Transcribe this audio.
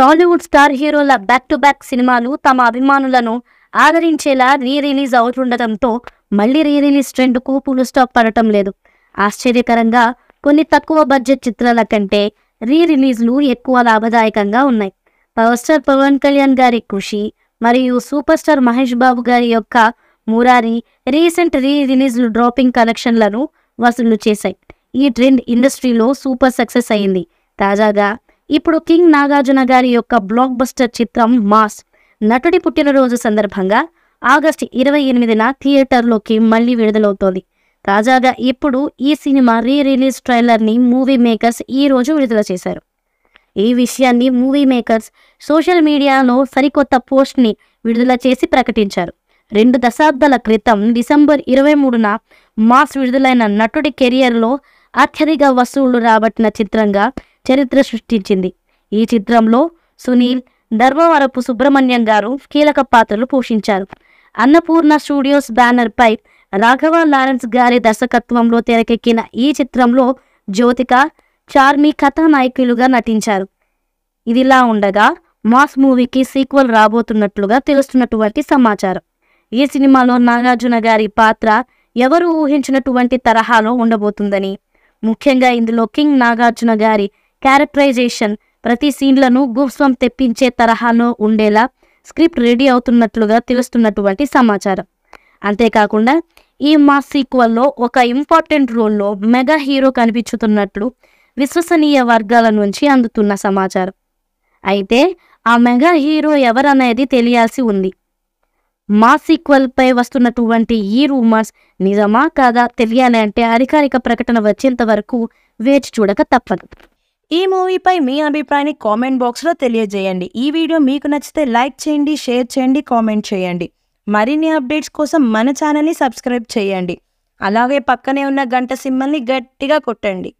Tollywood star హీరోల back to back సినిమాలు తమ అభిమానులను ఆదరించేలా రీ రిలీజ్ అవుతుండటంతో మళ్లీ రీ రిలీజ్ కు పులు స్టాప్ పడటం లేదు ఆశ్చర్యకరంగా కొన్ని తక్కువ బడ్జెట్ చిత్రాల కంటే రీ రిలీజ్లు ఎక్కువ లాభదాయకంగా ఉన్నాయి పవర్ స్టార్ పవన్ కళ్యాణ్ గారి కృషి మరియు సూపర్ స్టార్ మహేష్ బాబు గారి యొక్క మురారి రీసెంట్ రీ రిలీజ్లు డ్రాపింగ్ కలెక్షన్లను వసూలు చేశాయి ఈ ట్రెండ్ ఇండస్ట్రీలో సూపర్ సక్సెస్ అయింది తాజాగా ఇప్పుడు కింగ్ నాగార్జున గారి యొక్క బ్లాక్ బస్టర్ చిత్రం మాస్ నటుడి పుట్టినరోజు సందర్భంగా ఆగస్టు ఇరవై ఎనిమిదిన థియేటర్లోకి మళ్లీ విడుదలవుతోంది తాజాగా ఇప్పుడు ఈ సినిమా రీ రిలీజ్ ట్రైలర్ని మూవీ మేకర్స్ ఈ రోజు విడుదల చేశారు ఈ విషయాన్ని మూవీ మేకర్స్ సోషల్ మీడియాలో సరికొత్త పోస్ట్ని విడుదల చేసి ప్రకటించారు రెండు దశాబ్దాల క్రితం డిసెంబర్ ఇరవై మూడున మాస్ విడుదలైన నటుడి కెరియర్లో అత్యధిక వసూళ్లు రాబట్టిన చిత్రంగా చరిత్ర సృష్టించింది ఈ చిత్రంలో సునీల్ ధర్మవరపు సుబ్రహ్మణ్యం గారు కీలక పాత్రలు పోషించారు అన్నపూర్ణ స్టూడియోస్ బ్యానర్పై రాఘవ లారెన్స్ గారి దర్శకత్వంలో తెరకెక్కిన ఈ చిత్రంలో జ్యోతిక చార్మి కథానాయకులుగా నటించారు ఇదిలా ఉండగా మాస్ మూవీకి సీక్వెల్ రాబోతున్నట్లుగా తెలుస్తున్నటువంటి సమాచారం ఈ సినిమాలో నాగార్జున గారి పాత్ర ఎవరు ఊహించినటువంటి తరహాలో ఉండబోతుందని ముఖ్యంగా ఇందులో కింగ్ నాగార్జున గారి క్యారెక్టరైజేషన్ ప్రతి సీన్లను గుప్స్వం తెప్పించే తరహాలో ఉండేలా స్క్రిప్ట్ రెడీ అవుతున్నట్లుగా తెలుస్తున్నటువంటి సమాచారం అంతేకాకుండా ఈ మా సీక్వల్లో ఒక ఇంపార్టెంట్ రోల్లో మెగా హీరో కనిపించుతున్నట్లు విశ్వసనీయ వర్గాల నుంచి అందుతున్న సమాచారం అయితే ఆ మెగా హీరో ఎవరనేది తెలియాల్సి ఉంది మా సీక్వల్పై వస్తున్నటువంటి ఈ రూమర్స్ నిజమా కాదా తెలియాలంటే అధికారిక ప్రకటన వచ్చేంత వరకు వేచి చూడక తప్పదు ఈ మూవీపై మీ అభిప్రాయాన్ని కామెంట్ బాక్స్లో తెలియజేయండి ఈ వీడియో మీకు నచ్చితే లైక్ చేయండి షేర్ చేయండి కామెంట్ చేయండి మరిన్ని అప్డేట్స్ కోసం మన ఛానల్ని సబ్స్క్రైబ్ చేయండి అలాగే పక్కనే ఉన్న గంట సింబల్ని గట్టిగా కొట్టండి